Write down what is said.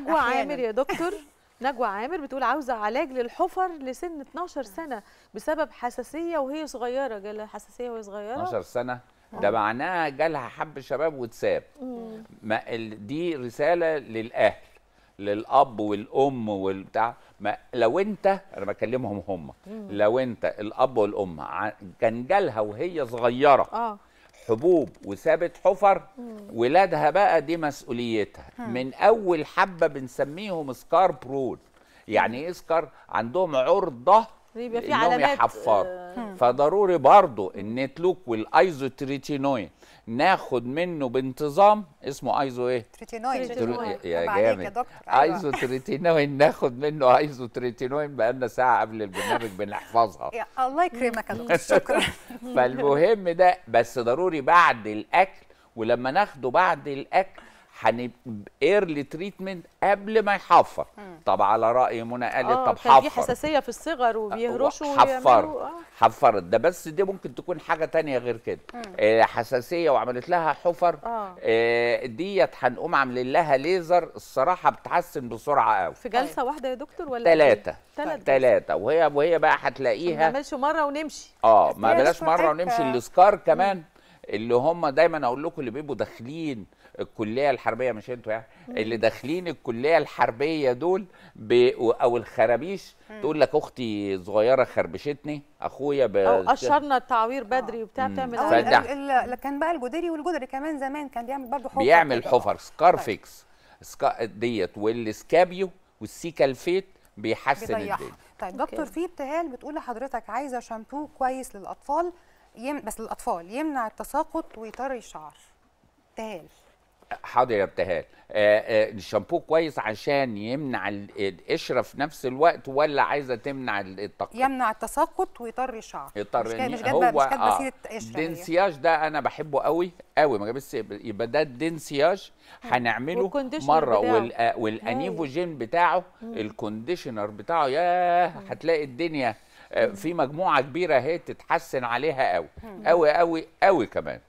نجوى عامر يا دكتور نجوى عامر بتقول عاوزه علاج للحفر لسن 12 سنه بسبب حساسيه وهي صغيره جالها حساسيه وهي صغيره 12 سنه آه. ده معناها جالها حب شباب واتساب ما دي رساله للاهل للاب والام والبتاع ما لو انت انا بكلمهم هم لو انت الاب والام كان جالها وهي صغيره اه حبوب وسابت حفر ولادها بقى دي مسؤوليتها من اول حبه بنسميهم سكار برون يعني ايه سكار عندهم عرضه يعني بيبقى في علامات حفار آه. فضروري برضو النتلوك والايزوتريتينوين ناخد منه بانتظام اسمه ايزو ايه تريتينوين تريتينوين. يا جامد أيوة. ايزو تريتينوين ناخد منه ايزو تريتينوين بقالنا ساعه قبل البرنامج بنحفظها الله يكرمك يا دكتور شكرا فالمهم ده بس ضروري بعد الاكل ولما ناخده بعد الاكل هنبقى ايرلي تريتمنت قبل ما يحفر طب على راي منى قالت آه طب حفر في حساسيه في الصغر آه، وبيهرشوا حفر آه. حفرت ده بس دي ممكن تكون حاجه تانية غير كده آه حساسيه وعملت لها حفر آه. آه ديت هنقوم عاملين لها ليزر الصراحه بتحسن بسرعه قوي في جلسه آه. واحده يا دكتور ولا ثلاثه إيه؟ ثلاثه طيب. طيب. وهي وهي بقى هتلاقيها ما نعملش مره ونمشي اه ما بلاش مره ونمشي السكار كمان مم. اللي هم دايما اقول لكم اللي بيبقوا داخلين الكليه الحربيه مش انتوا يعني اللي داخلين الكليه الحربيه دول او الخرابيش تقول لك اختي صغيره خربشتني اخويا ب... او قشرنا التعوير بدري وبتاع بتعمل اللي كان بقى الجدري والجدري كمان زمان كان بيعمل برضه حفر بيعمل حفر سكارفكس طيب. ديت والسكابيو والسيكالفيت الفيت بيحسن الدنيا طيب دكتور في ابتهال بتقول لحضرتك عايزه شامبو كويس للاطفال يم... بس للاطفال يمنع التساقط ويطري الشعر ابتهال حاضر يا ابتهال آه، آه، الشامبو كويس عشان يمنع القشره في نفس الوقت ولا عايزه تمنع التقط يمنع التساقط ويطري الشعر يطري مش, مش هو مش آه دنسياج ده انا بحبه قوي قوي ما بس يبقى ده الدنسياج هنعمله مره آه، والانيفوجين بتاعه الكونديشنر بتاعه ياه هتلاقي الدنيا آه، في مجموعه كبيره اهي تتحسن عليها قوي قوي قوي قوي كمان